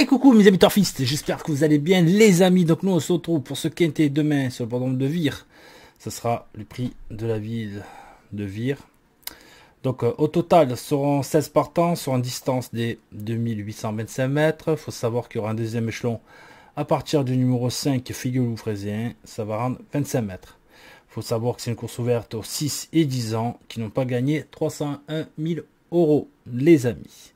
Et coucou mes amis torfistes, j'espère que vous allez bien les amis. Donc nous on se retrouve pour ce quintet demain sur le programme de Vire. Ce sera le prix de la ville de Vire. Donc euh, au total seront 16 partants sur une distance des 2825 mètres. faut savoir qu'il y aura un deuxième échelon à partir du numéro 5 figuelou fraisien. Ça va rendre 25 mètres. faut savoir que c'est une course ouverte aux 6 et 10 ans qui n'ont pas gagné 301 000 euros les amis.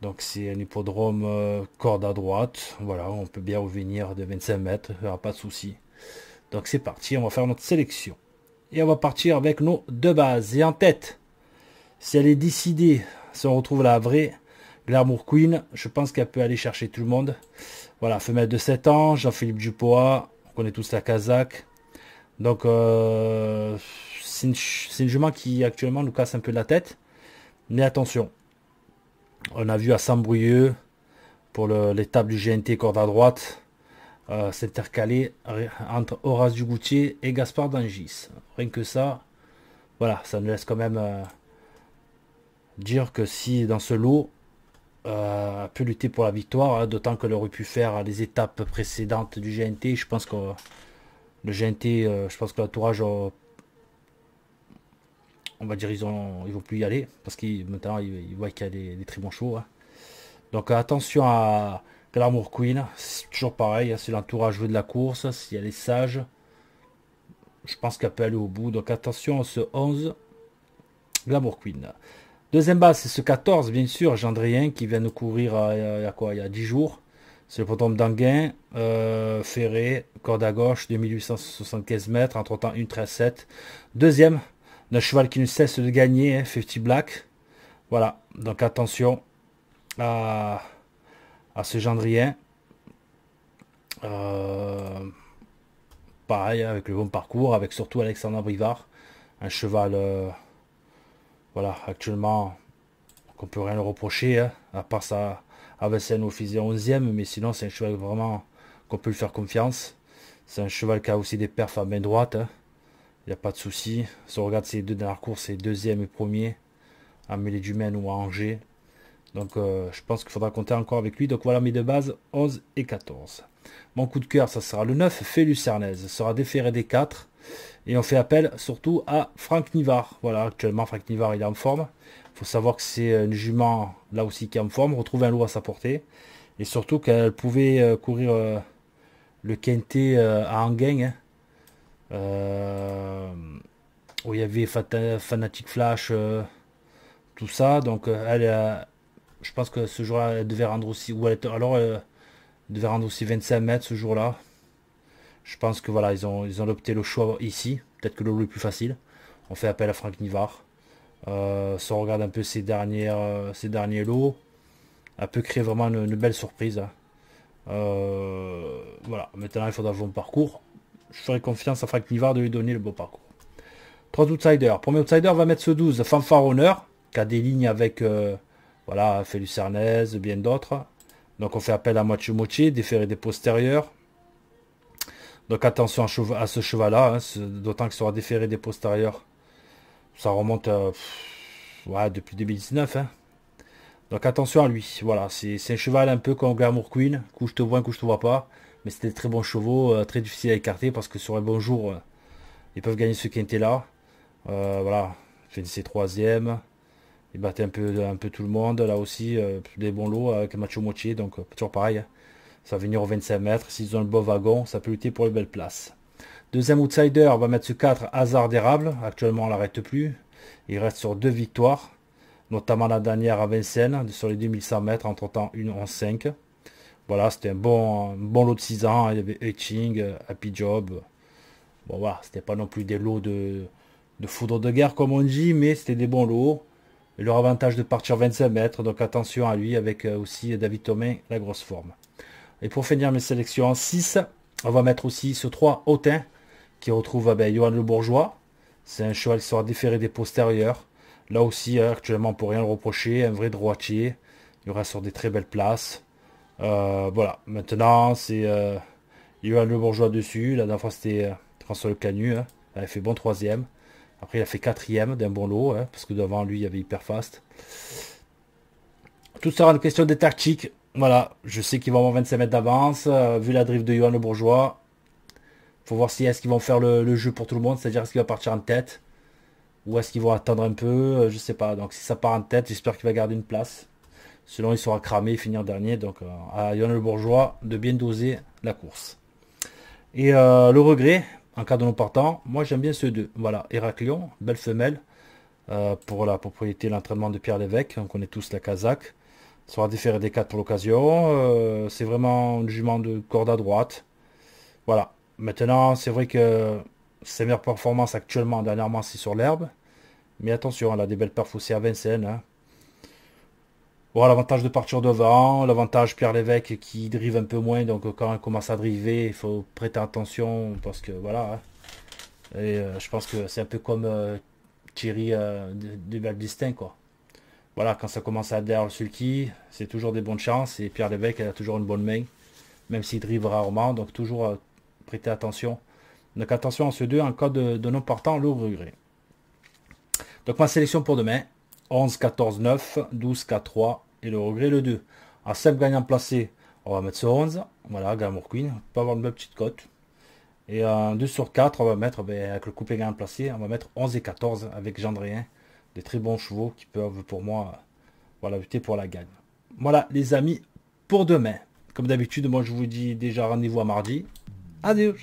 Donc c'est un hippodrome euh, corde à droite. Voilà, on peut bien revenir de 25 mètres, il n'y aura pas de souci. Donc c'est parti, on va faire notre sélection. Et on va partir avec nos deux bases. Et en tête, si elle est décidée, si on retrouve la vraie, Glamour Queen, je pense qu'elle peut aller chercher tout le monde. Voilà, femelle de 7 ans, Jean-Philippe Dupois, on connaît tous la Kazakh. Donc euh, c'est une, une jument qui actuellement nous casse un peu la tête. Mais attention, on a vu à Saint-Brieuc pour l'étape du GNT corde à droite, euh, s'intercaler entre Horace Dugoutier et Gaspard Dangis. Rien que ça, voilà, ça nous laisse quand même euh, dire que si dans ce lot, euh, a pu lutter pour la victoire, hein, d'autant qu'elle aurait pu faire les étapes précédentes du GNT, je pense que le GNT, euh, je pense que l'entourage on va dire ils ont ils vont plus y aller parce qu'ils maintenant ils, voient qu'il y a des, très bons hein. Donc attention à Glamour Queen, c'est toujours pareil, hein, c'est l'entourage de la course, hein, si elle est sage, je pense qu'elle peut aller au bout. Donc attention à ce 11, Glamour Queen. Deuxième base, c'est ce 14, bien sûr, Gendrien, qui vient de courir à y a quoi, il y a 10 jours. C'est le potome d'Anguin, euh, Ferré, corde à gauche, 2875 mètres, entre temps une 13 7. Deuxième, un cheval qui ne cesse de gagner, hein, Fifty Black. Voilà, donc attention à, à ce gendrien. Euh, pareil, hein, avec le bon parcours, avec surtout Alexandre Brivard, un cheval, euh, voilà, actuellement, qu'on peut rien le reprocher, hein, à part sa Avacen au 11e, mais sinon c'est un cheval vraiment qu'on peut lui faire confiance. C'est un cheval qui a aussi des perfs à main droite. Il n'y a pas de souci. Si on regarde ces deux dernières courses, c'est deuxième et premier à mêlée du ou à Angers. Donc euh, je pense qu'il faudra compter encore avec lui. Donc voilà mes deux bases, 11 et 14. Mon coup de cœur, ça sera le 9, Félucernez. sera déféré des 4. Et on fait appel surtout à Franck Nivard. Voilà, actuellement Franck Nivard il est en forme. Il faut savoir que c'est une jument là aussi qui est en forme, retrouve un lot à sa portée. Et surtout qu'elle pouvait euh, courir euh, le Quintet à Angers. Euh, où il y avait fanatique Fanatic Flash, euh, tout ça. Donc euh, elle, je pense que ce jour-là, elle devait rendre aussi, ou alors devait rendre aussi 25 mètres ce jour-là. Je pense que voilà, ils ont, ils ont opté le choix ici. Peut-être que le lot est plus facile. On fait appel à Franck Nivard. si on regarde un peu ces dernières, ces derniers lots, elle peut créer vraiment une, belle surprise. Hein. voilà, maintenant il faudra voir mon parcours je ferai confiance à Franck Nivard de lui donner le beau parcours. Trois outsiders. Premier outsider va mettre ce 12, Fanfare Honneur, qui a des lignes avec euh, voilà, Félix bien d'autres. Donc on fait appel à moitié Mochi, déféré des postérieurs. Donc attention à, ce cheval-là, hein, d'autant qu'il sera déféré des postérieurs. Ça remonte depuis 2019. Hein. Donc attention à lui. Voilà, c'est un cheval un peu comme Glamour Queen. Couche te vois, couche te vois pas. Mais c'était très bons chevaux, euh, très difficiles à écarter parce que sur un bon jour, euh, ils peuvent gagner ce quintet-là. Euh, voilà, finissait troisième. Il battait un peu, un peu tout le monde. Là aussi, des bons lots avec Macho Mochi. Donc, toujours pareil. Hein. Ça va venir aux 25 mètres. S'ils ont le beau wagon, ça peut lutter pour les belles places. Deuxième outsider, va mettre ce 4 Hasard d'érable. Actuellement, on l'arrête plus. Il reste sur deux victoires, notamment la dernière à Vincennes, sur les 2100 mètres, entre temps une en 5. Voilà, c'était un bon, bon lot de 6 ans. Il y avait Hitching, euh, Happy Job. Bon, voilà, c'était pas non plus des lots de, de foudre de guerre, comme on dit, mais c'était des bons lots. Et leur avantage de partir 25 mètres, donc attention à lui, avec euh, aussi David Thomas, la grosse forme. Et pour finir mes sélections en 6, on va mettre aussi ce 3 hautain, qui retrouve eh ben, Johan Le Bourgeois. C'est un cheval qui sera déféré des postérieurs. Là aussi, euh, actuellement, pour rien le reprocher, un vrai droitier. Il y aura sur des très belles places. Euh, voilà, maintenant, c'est... Euh, Yohan le bourgeois dessus. La dernière fois, c'était euh, François Le Canu. Hein. il Il fait bon troisième. Après, il a fait quatrième d'un bon lot, hein, parce que devant lui, il y avait Hyperfast. Tout sera une question des tactiques. Voilà, je sais qu'ils vont avoir 25 mètres d'avance, vu la drift de Yohan Le Bourgeois. faut voir si est-ce qu'ils vont faire le, jeu pour tout le monde, c'est-à-dire est-ce qu'il va partir en tête, ou est-ce qu'ils vont attendre un peu, je je sais pas. Donc si ça part en tête, j'espère qu'il va garder une place. Selon il sera cramé, finir dernier. Donc en a Le Bourgeois de bien doser la course. Et euh, le regret, en cas de non partant, moi j'aime bien ceux deux. Voilà, Héraclion, belle femelle. Euh, pour la propriété l'entraînement de Pierre Lévesque. On connaît tous la Kazakh. Sera déféré des quatre pour l'occasion. Euh, c'est vraiment une jument de corde à droite. Voilà. Maintenant, c'est vrai que ses meilleures performances actuellement, dernièrement, c'est sur l'herbe. Mais attention, elle a des belles perfs aussi à Vincennes. Hein voilà l'avantage de partir devant, l'avantage Pierre Lévesque qui drive un peu moins, donc quand il commence à driver, il faut prêter attention parce que voilà. Hein. Et euh, je pense que c'est un peu comme euh, Thierry euh, du quoi. Voilà, quand ça commence à derrière le sulky, c'est toujours des bonnes chances et Pierre Lévesque elle a toujours une bonne main, même s'il drive rarement, donc toujours euh, prêter attention. Donc attention à ceux deux en cas de, non partant, le regret. Donc ma sélection pour demain, 11, 14, 9, 12, 4, 3 et le regret le 2. À 7 gagnant placé, on va mettre ce 11. Voilà, Glamour Queen, on peut avoir une belle petite cote. Et un 2 sur 4, on va mettre, ben, avec le couplet gagnant placé, on va mettre 11 et 14 avec Jean Jean-Dréen. Des très bons chevaux qui peuvent pour moi voilà, lutter pour la gagne. Voilà les amis pour demain. Comme d'habitude, moi je vous dis déjà rendez-vous à mardi. Adieu